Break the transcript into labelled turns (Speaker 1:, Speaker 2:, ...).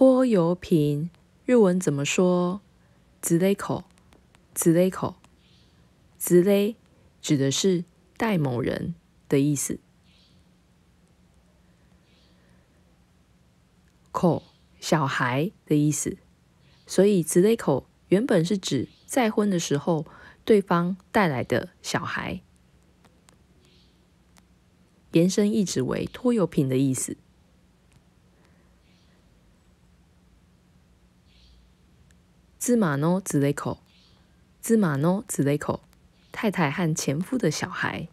Speaker 1: 拖油瓶日文怎么说？子内口，子内口，子内指的是带某人的意思。口小孩的意思，所以子内口原本是指再婚的时候对方带来的小孩，延伸一指为拖油瓶的意思。芝麻诺兹雷口，芝麻诺兹雷口，太太和前夫的小孩。